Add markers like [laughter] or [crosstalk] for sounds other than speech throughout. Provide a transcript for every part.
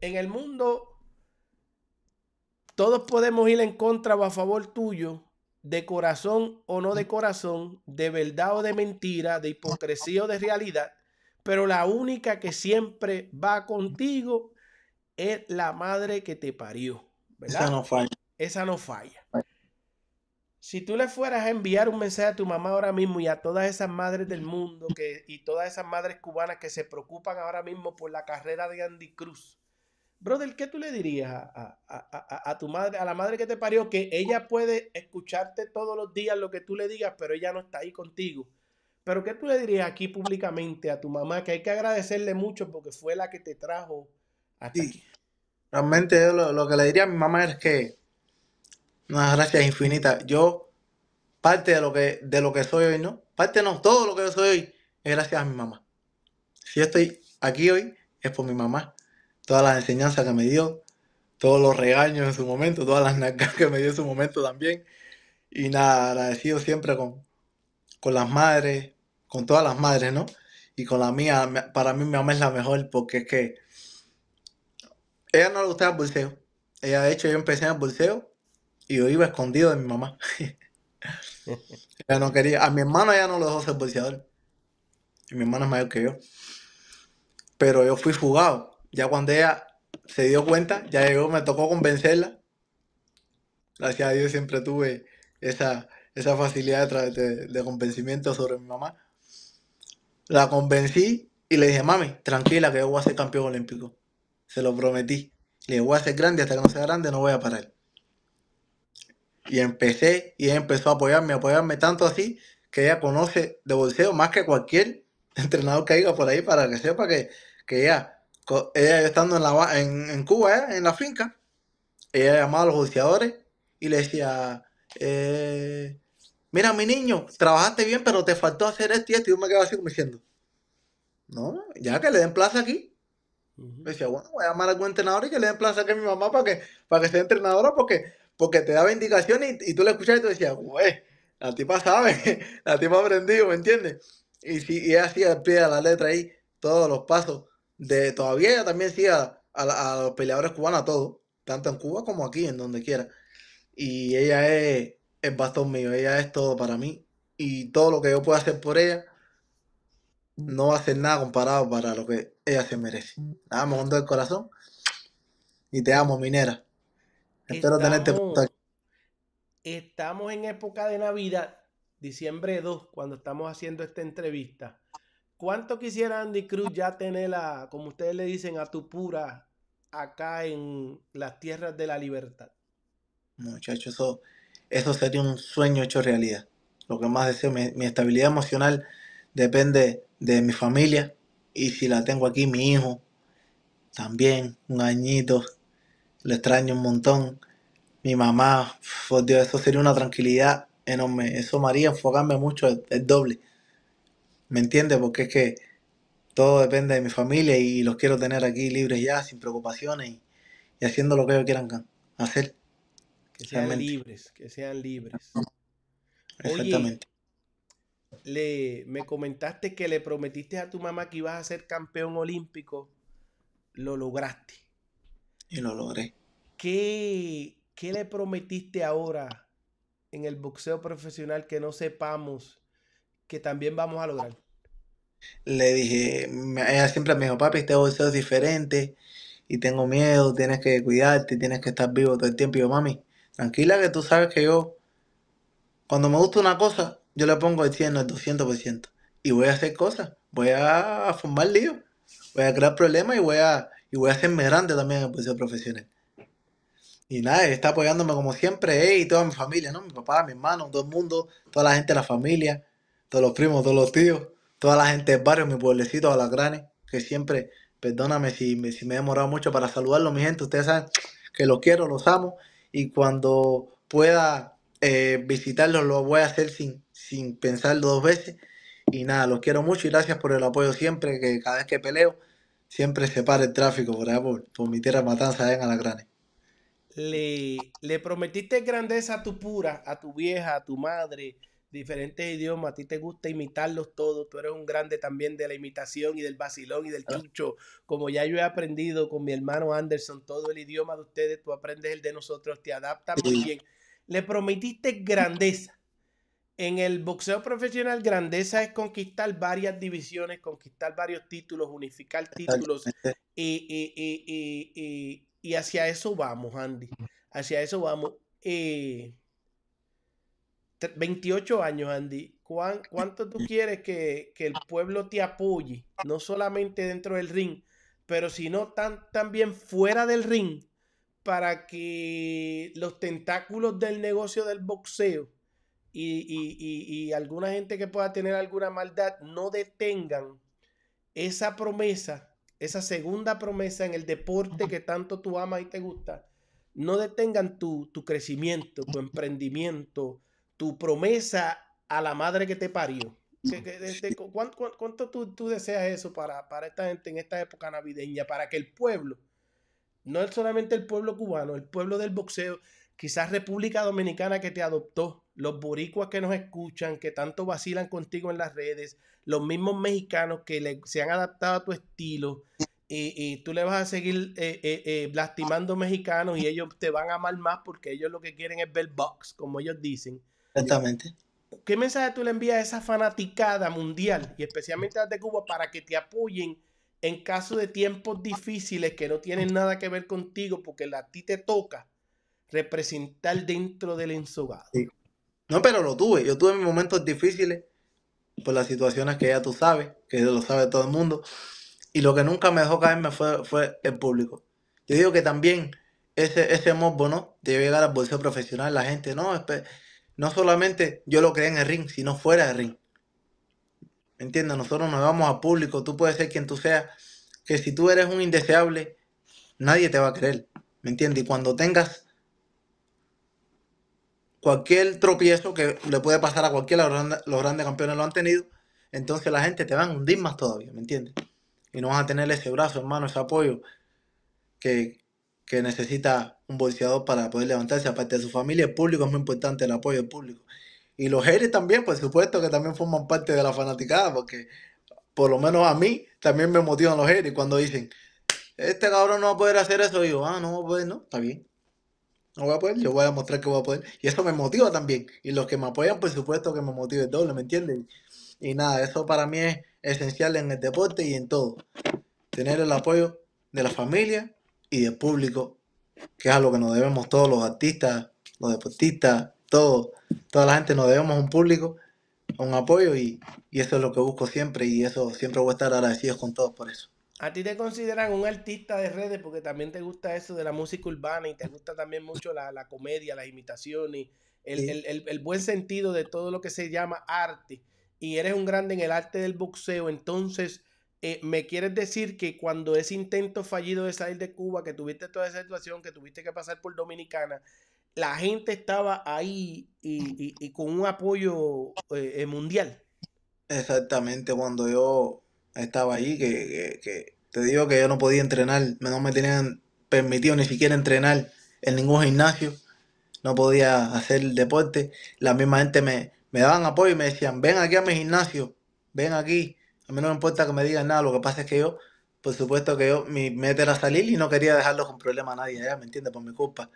en el mundo, todos podemos ir en contra o a favor tuyo, de corazón o no de corazón, de verdad o de mentira, de hipocresía o de realidad, pero la única que siempre va contigo es la madre que te parió, Esa no falla. Esa no falla si tú le fueras a enviar un mensaje a tu mamá ahora mismo y a todas esas madres del mundo que, y todas esas madres cubanas que se preocupan ahora mismo por la carrera de Andy Cruz, brother, ¿qué tú le dirías a, tu madre, a la madre que te parió, que ella puede escucharte todos los días lo que tú le digas, pero ella no está ahí contigo? Pero ¿qué tú le dirías aquí públicamente a tu mamá, que hay que agradecerle mucho porque fue la que te trajo a ti? Realmente lo, lo que le diría a mi mamá es que unas gracias infinitas. Yo, parte de lo que, de lo que soy hoy, ¿no? Parte no, todo lo que yo soy hoy es gracias a mi mamá. Si estoy aquí hoy, es por mi mamá. Todas las enseñanzas que me dio, todos los regaños en su momento, todas las nacas que me dio en su momento también. Y nada, agradecido siempre con, con las madres, con todas las madres, ¿no? Y con la mía, para mí mi mamá es la mejor porque es que ella no le gustaba el bolseo. Ella, de hecho, yo empecé en el bolseo y yo iba escondido de mi mamá. [laughs] no quería. A mi hermano ya no lo dejó ser bolseador. Y mi hermano es mayor que yo. Pero yo fui jugado. Ya cuando ella se dio cuenta, ya llegó, me tocó convencerla. Gracias a Dios siempre tuve esa, esa facilidad de, de, de convencimiento sobre mi mamá. La convencí y le dije, mami, tranquila que yo voy a ser campeón olímpico. Se lo prometí. Le voy a ser grande, hasta que no sea grande no voy a parar. Y empecé, y ella empezó a apoyarme, a apoyarme tanto así que ella conoce de bolseo más que cualquier [laughs] entrenador que haya por ahí para que sepa que, que ella, ella estando en, la, en, en Cuba, ¿eh? en la finca, ella llamaba a los bolseadores y le decía, eh, mira mi niño, trabajaste bien, pero te faltó hacer esto y esto. Y me quedaba así como diciendo, no, ya que le den plaza aquí. Me decía, bueno, voy a llamar a algún entrenador y que le den plaza aquí a mi mamá para que, para que sea entrenadora, porque porque te daba indicaciones y, tú la escuchabas y tú decías, güey, la tipa sabe, [laughs] la tipa ha aprendido, ¿me entiendes? Y, si, y ella hacía al pie de la letra ahí todos los pasos. de Todavía ella también sigue a, los peleadores cubanos, a todos, tanto en Cuba como aquí, en donde quiera. Y ella es el bastón mío, ella es todo para mí. Y todo lo que yo pueda hacer por ella no va a ser nada comparado para lo que ella se merece. Nada, me el corazón. Y te amo, minera. Espero estamos, Estamos en época de Navidad, diciembre 2, cuando estamos haciendo esta entrevista. ¿Cuánto quisiera Andy Cruz ya tenerla, como ustedes le dicen, a tu pura acá en las tierras de la libertad? Muchachos, eso, eso sería un sueño hecho realidad. Lo que más deseo, mi estabilidad emocional depende de mi familia y si la tengo aquí, mi hijo, también un añito, le extraño un montón. Mi mamá, por pues, Dios, eso sería una tranquilidad enorme. Eso María, enfocarme mucho el doble. ¿Me entiendes? Porque es que todo depende de mi familia y los quiero tener aquí libres ya, sin preocupaciones y, haciendo lo que ellos quieran hacer. Que sean libres, que sean libres. Exactamente. le, me comentaste que le prometiste a tu mamá que ibas a ser campeón olímpico. Lo lograste. Y lo logré. ¿Qué, ¿Qué le prometiste ahora en el boxeo profesional que no sepamos que también vamos a lograr? Le dije, ella siempre me dijo, papi, este boxeo es diferente y tengo miedo, tienes que cuidarte, tienes que estar vivo todo el tiempo. Y yo, mami, tranquila que tú sabes que yo, cuando me gusta una cosa, yo le pongo el 100 el 200%. Y voy a hacer cosas, voy a formar lío, voy a crear problemas y voy a y voy a hacerme grande también en posición profesional. Y nada, está apoyándome como siempre, y toda mi familia, ¿no? Mi papá, mi hermano, todo el mundo, toda la gente de la familia, todos los primos, todos los tíos, toda la gente del barrio, mi pueblecito, a las granes, que siempre, perdóname si me, he demorado mucho para saludarlos, mi gente, ustedes saben que los quiero, los amo, y cuando pueda eh, visitarlos lo voy a hacer sin, sin pensar dos veces. Y nada, los quiero mucho y gracias por el apoyo siempre, que cada vez que peleo Siempre se para el tráfico por allá, por, mi tierra matanza en Le, le prometiste grandeza a tu pura, a tu vieja, a tu madre, diferentes idiomas, a ti te gusta imitarlos todos, tú eres un grande también de la imitación y del vacilón y del chucho, ah. como ya yo he aprendido con mi hermano Anderson, todo el idioma de ustedes, tú aprendes el de nosotros, te adaptas muy bien. Le prometiste grandeza, en el boxeo profesional, grandeza es conquistar varias divisiones, conquistar varios títulos, unificar títulos. Y, hacia eso vamos, Andy. Hacia eso vamos. 28 eh, años, Andy. ¿Cuánto tú quieres que, el pueblo te apoye? No solamente dentro del ring, pero sino tan, también fuera del ring para que los tentáculos del negocio del boxeo y, alguna gente que pueda tener alguna maldad no detengan esa promesa, esa segunda promesa en el deporte que tanto tú amas y te gusta, no detengan tu, tu crecimiento, tu emprendimiento, tu promesa a la madre que te parió. Este, ¿cuánto, tú, deseas eso para, para esta gente en esta época navideña? Para que el pueblo, no solamente el pueblo cubano, el pueblo del boxeo, quizás República Dominicana que te adoptó, los boricuas que nos escuchan, que tanto vacilan contigo en las redes, los mismos mexicanos que se han adaptado a tu estilo y, tú le vas a seguir eh, eh, eh, lastimando mexicanos y ellos te van a amar más porque ellos lo que quieren es ver box, como ellos dicen. Exactamente. ¿Qué mensaje tú le envías a esa fanaticada mundial y especialmente a la de Cuba para que te apoyen en caso de tiempos difíciles que no tienen nada que ver contigo porque a ti te toca? representar dentro del ensogado. No, pero lo tuve. Yo tuve mis momentos difíciles por las situaciones que ya tú sabes, que lo sabe todo el mundo. Y lo que nunca me dejó caerme fue, el público. Yo digo que también ese, ese morbo, ¿no? debe llegar al bolseo profesional, la gente, no, no solamente yo lo creé en el ring, sino fuera del ring. ¿Me entiendes? Nosotros nos vamos a público, tú puedes ser quien tú seas, que si tú eres un indeseable, nadie te va a creer. ¿Me entiendes? Y cuando tengas cualquier tropiezo que le puede pasar a cualquiera, los grandes, campeones lo han tenido, entonces la gente te va a hundir más todavía, ¿me entiendes? Y no vas a tener ese brazo, hermano, ese apoyo que, necesita un boxeador para poder levantarse, aparte de su familia, el público es muy importante, el apoyo del público. Y los héroes también, por supuesto, que también forman parte de la fanaticada, porque por lo menos a mí también me motivan los héroes cuando dicen, este cabrón no va a poder hacer eso, y yo, ah, no va a poder, no, está bien, no voy a poder, yo voy a mostrar que voy a poder. Y eso me motiva también. Y los que me apoyan, por supuesto que me motive el doble, ¿me entiendes? Y nada, eso para mí es esencial en el deporte y en todo. Tener el apoyo de la familia y del público, que es a lo que nos debemos todos los artistas, los deportistas, todo, toda la gente nos debemos un público, a un apoyo y, y eso es lo que busco siempre y eso siempre voy a estar agradecido con todos por eso a ti te consideran un artista de redes porque también te gusta eso de la música urbana y te gusta también mucho la, comedia, las imitaciones, el, el, buen sentido de todo lo que se llama arte. Y eres un grande en el arte del boxeo. Entonces, eh, ¿me quieres decir que cuando ese intento fallido de salir de Cuba, que tuviste toda esa situación, que tuviste que pasar por Dominicana, la gente estaba ahí y, con un apoyo eh, eh, mundial? Exactamente, cuando yo estaba ahí, que, te digo que yo no podía entrenar, no me tenían permitido ni siquiera entrenar en ningún gimnasio, no podía hacer deporte. La misma gente me, me daban apoyo y me decían, ven aquí a mi gimnasio, ven aquí. A mí no me importa que me digan nada, lo que pasa es que yo, por supuesto que yo, mi meta era salir y no quería dejarlo con problema a nadie, ¿me entiendes? Por mi culpa.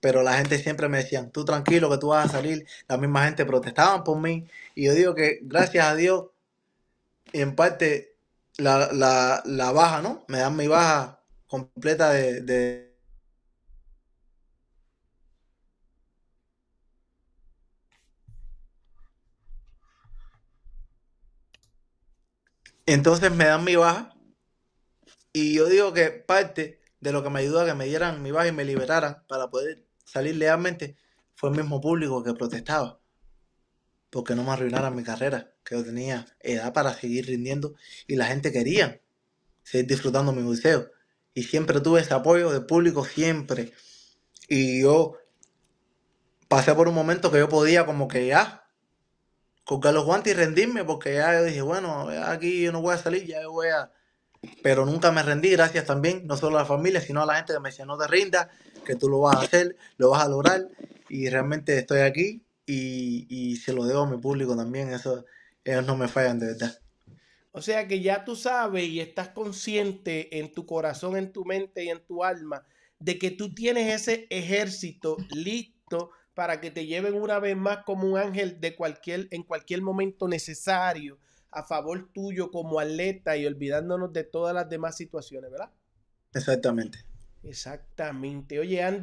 Pero la gente siempre me decían, tú tranquilo que tú vas a salir. La misma gente protestaban por mí. Y yo digo que gracias a Dios, y en parte la, la, la baja, ¿no? Me dan mi baja completa de, Entonces me dan mi baja y yo digo que parte de lo que me ayudó a que me dieran mi baja y me liberaran para poder salir legalmente fue el mismo público que protestaba porque no me arruinara mi carrera, que yo tenía edad para seguir rindiendo y la gente quería seguir disfrutando mi museo Y siempre tuve ese apoyo del público, siempre. Y yo pasé por un momento que yo podía como que ya colgar los guantes y rendirme, porque ya yo dije, bueno, aquí yo no voy a salir, ya yo voy a... Pero nunca me rendí, gracias también, no solo a la familia, sino a la gente que me decía, no te rindas, que tú lo vas a hacer, lo vas a lograr. Y realmente estoy aquí y, se lo debo a mi público también, eso ellos no me fallan de verdad. O sea que ya tú sabes y estás consciente en tu corazón, en tu mente y en tu alma de que tú tienes ese ejército listo para que te lleven una vez más como un ángel de cualquier, en cualquier momento necesario a favor tuyo como atleta y olvidándonos de todas las demás situaciones, ¿verdad? Exactamente. Exactamente. Oye, Andy.